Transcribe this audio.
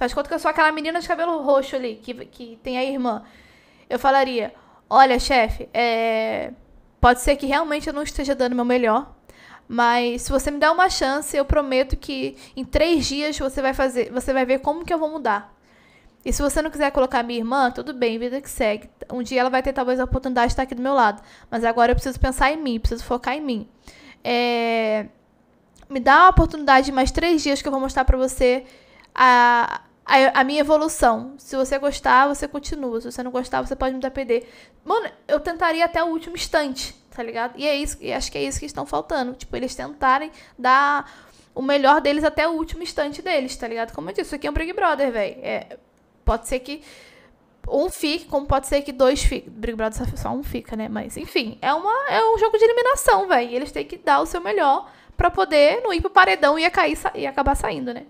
Faz tá conta que eu sou aquela menina de cabelo roxo ali, que, que tem a irmã. Eu falaria: Olha, chefe, é... pode ser que realmente eu não esteja dando o meu melhor. Mas se você me der uma chance, eu prometo que em três dias você vai fazer, você vai ver como que eu vou mudar. E se você não quiser colocar minha irmã, tudo bem, vida que segue. Um dia ela vai ter talvez a oportunidade de estar aqui do meu lado. Mas agora eu preciso pensar em mim, preciso focar em mim. É... Me dá uma oportunidade de mais três dias que eu vou mostrar pra você a a, a, minha evolução. Se você gostar, você continua. Se você não gostar, você pode me depender. Mano, eu tentaria até o último instante, tá ligado? E é isso, e acho que é isso que estão faltando. Tipo, eles tentarem dar o melhor deles até o último instante deles, tá ligado? Como eu disse, isso aqui é um Big Brother, velho. É, pode ser que um fique, como pode ser que dois fiquem. Big Brother só um fica, né? Mas, enfim, é, uma, é um jogo de eliminação, velho. Eles têm que dar o seu melhor para poder não ir pro paredão e, cair, e acabar saindo, né?